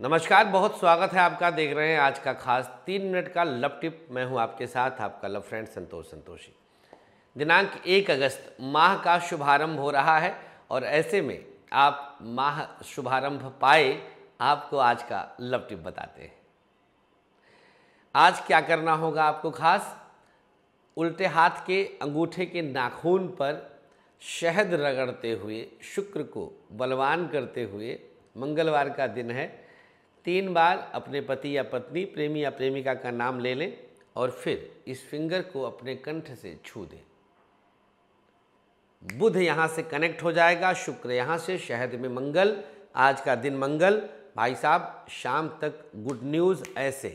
नमस्कार बहुत स्वागत है आपका देख रहे हैं आज का खास तीन मिनट का लव टिप मैं हूं आपके साथ आपका लव फ्रेंड संतोष संतोषी दिनांक एक अगस्त माह का शुभारंभ हो रहा है और ऐसे में आप माह शुभारंभ पाए आपको आज का लव टिप बताते हैं आज क्या करना होगा आपको खास उल्टे हाथ के अंगूठे के नाखून पर शहद रगड़ते हुए शुक्र को बलवान करते हुए मंगलवार का दिन है तीन बार अपने पति या पत्नी प्रेमी या प्रेमिका का नाम ले लें और फिर इस फिंगर को अपने कंठ से छू दें बुध यहाँ से कनेक्ट हो जाएगा शुक्र यहाँ से शहद में मंगल आज का दिन मंगल भाई साहब शाम तक गुड न्यूज़ ऐसे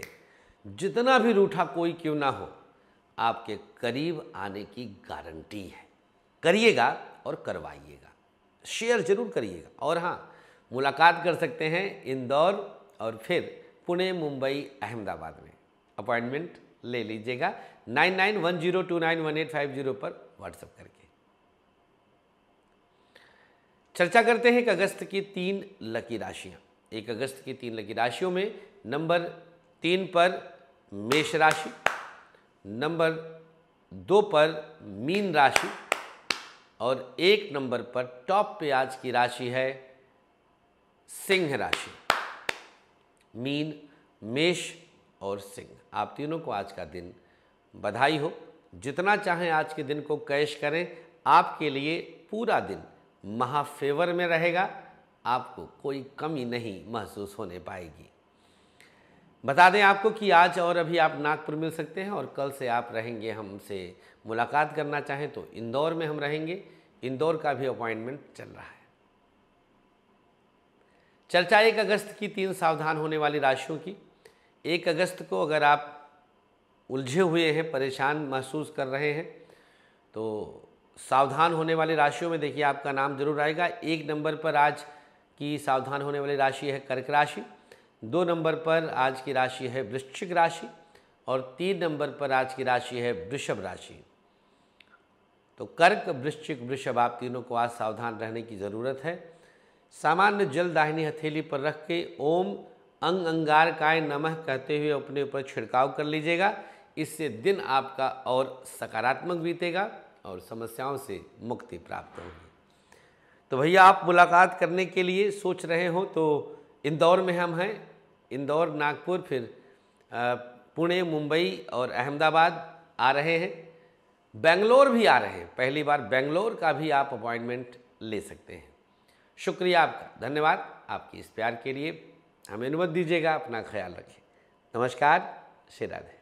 जितना भी रूठा कोई क्यों ना हो आपके करीब आने की गारंटी है करिएगा और करवाइएगा शेयर जरूर करिएगा और हाँ मुलाकात कर सकते हैं इंदौर और फिर पुणे मुंबई अहमदाबाद में अपॉइंटमेंट ले लीजिएगा nine nine one zero two nine one eight five zero पर व्हाट्सएप करके चर्चा करते हैं एक अगस्त की तीन लकी राशियां एक अगस्त की तीन लकी राशियों में नंबर तीन पर मेष राशि नंबर दो पर मीन राशि और एक नंबर पर टॉप पे आज की राशि है सिंह राशि मीन मेष और सिंह आप तीनों को आज का दिन बधाई हो जितना चाहें आज के दिन को कैश करें आपके लिए पूरा दिन महाफेवर में रहेगा आपको कोई कमी नहीं महसूस होने पाएगी बता दें आपको कि आज और अभी आप नागपुर मिल सकते हैं और कल से आप रहेंगे हमसे मुलाकात करना चाहें तो इंदौर में हम रहेंगे इंदौर का भी अपॉइंटमेंट चल रहा है चर्चा एक अगस्त की तीन सावधान होने वाली राशियों की एक अगस्त को अगर आप उलझे हुए हैं परेशान महसूस कर रहे हैं तो सावधान होने वाली राशियों में देखिए आपका नाम जरूर आएगा एक नंबर पर आज की सावधान होने वाली राशि है कर्क राशि दो नंबर पर आज की राशि है वृश्चिक राशि और तीन नंबर पर आज की राशि है वृषभ राशि तो कर्क वृश्चिक वृषभ आप तीनों को आज सावधान रहने की ज़रूरत है सामान्य जल दाहिनी हथेली पर रख के ओम अंग अंगार काय नमः कहते हुए अपने ऊपर छिड़काव कर लीजिएगा इससे दिन आपका और सकारात्मक बीतेगा और समस्याओं से मुक्ति प्राप्त होगी तो भैया आप मुलाकात करने के लिए सोच रहे हो तो इंदौर में हम हैं इंदौर नागपुर फिर पुणे मुंबई और अहमदाबाद आ रहे हैं बेंगलोर भी आ रहे हैं पहली बार बेंगलोर का भी आप अपॉइंटमेंट ले सकते हैं शुक्रिया आपका धन्यवाद आपकी इस प्यार के लिए हमें अनुमति दीजिएगा अपना ख्याल रखें नमस्कार श्री राधे